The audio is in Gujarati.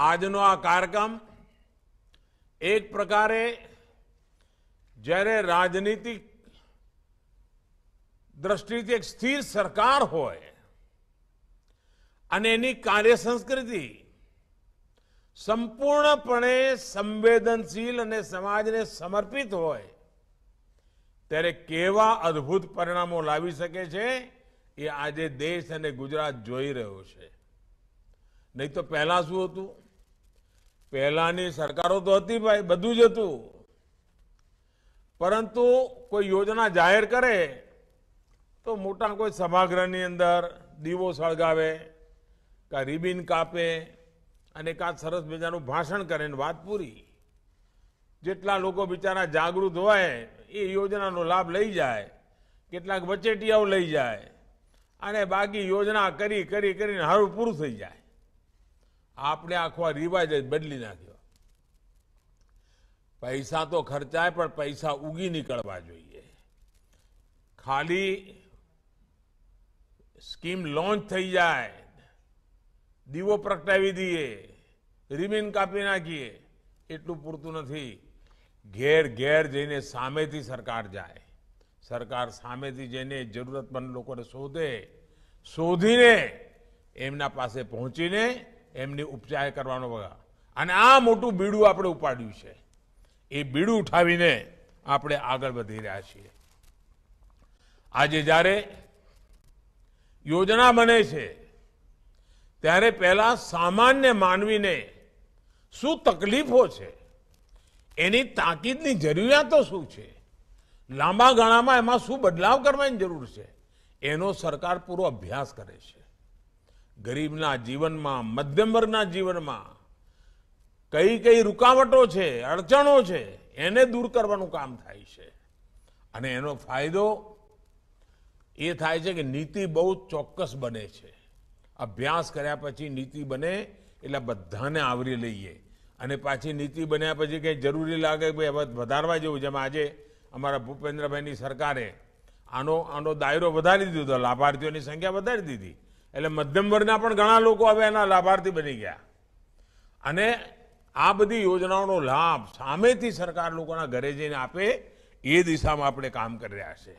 આજનો આ કાર્યક્રમ એક પ્રકારે જ્યારે રાજનીતિક દ્રષ્ટિથી એક સ્થિર સરકાર હોય અને એની કાર્ય સંસ્કૃતિ સંપૂર્ણપણે સંવેદનશીલ અને સમાજને સમર્પિત હોય ત્યારે કેવા અદ્ભુત પરિણામો લાવી શકે છે એ આજે દેશ અને ગુજરાત જોઈ રહ્યો છે નહીં તો પહેલાં શું હતું પહેલાની સરકારો તો હતી ભાઈ બધું જ હતું પરંતુ કોઈ યોજના જાહેર કરે તો મોટા કોઈ સભાગૃહની અંદર દીવો સળગાવે કાં રિબિન કાપે અને કાં સરસ મજાનું ભાષણ કરે ને વાત પૂરી જેટલા લોકો બિચારા જાગૃત હોય એ યોજનાનો લાભ લઈ જાય કેટલાક વચેટિયાઓ લઈ જાય અને બાકી યોજના કરી કરી કરીને હારું પૂરું થઈ જાય આપણે આખો રિવાજ જ બદલી નાખ્યો પૈસા તો ખર્ચાય પણ પૈસા ઉગી નીકળવા જોઈએ ખાલી સ્કીમ લોન્ચ થઈ જાય દીવો પ્રગટાવી દઈએ રિબિન કાપી નાખીએ એટલું પૂરતું નથી ઘેર ઘેર જઈને સામેથી સરકાર જાય સરકાર સામેથી જઈને જરૂરતમંદ લોકોને શોધે શોધીને એમના પાસે પહોંચીને એમની ઉપચાર કરવાનો વગા અને આ મોટું બીડું આપણે ઉપાડ્યું છે એ બીડું ઉઠાવીને આપણે આગળ વધી રહ્યા છીએ આજે જ્યારે યોજના બને છે ત્યારે પહેલાં સામાન્ય માનવીને શું તકલીફો છે એની તાકીદની જરૂરિયાતો શું છે લાંબા ગાળામાં એમાં શું બદલાવ કરવાની જરૂર છે એનો સરકાર પૂરો અભ્યાસ કરે છે ગરીબના જીવનમાં મધ્યમ વર્ગના જીવનમાં કઈ કઈ રૂકાવટો છે અડચણો છે એને દૂર કરવાનું કામ થાય છે અને એનો ફાયદો એ થાય છે કે નીતિ બહુ ચોક્કસ બને છે અભ્યાસ કર્યા પછી નીતિ બને એટલે બધાને આવરી લઈએ અને પાછી નીતિ બન્યા પછી કંઈ જરૂરી લાગે કે હવે વધારવા જેવું જેમ આજે અમારા ભૂપેન્દ્રભાઈની સરકારે આનો આનો દાયરો વધારી દીધો લાભાર્થીઓની સંખ્યા વધારી દીધી એટલે મધ્યમ વર્ગના પણ ઘણા લોકો હવે એના લાભાર્થી બની ગયા અને આ બધી યોજનાઓનો લાભ સામેથી સરકાર લોકોના ઘરે જઈને આપે એ દિશામાં આપણે કામ કરી રહ્યા છીએ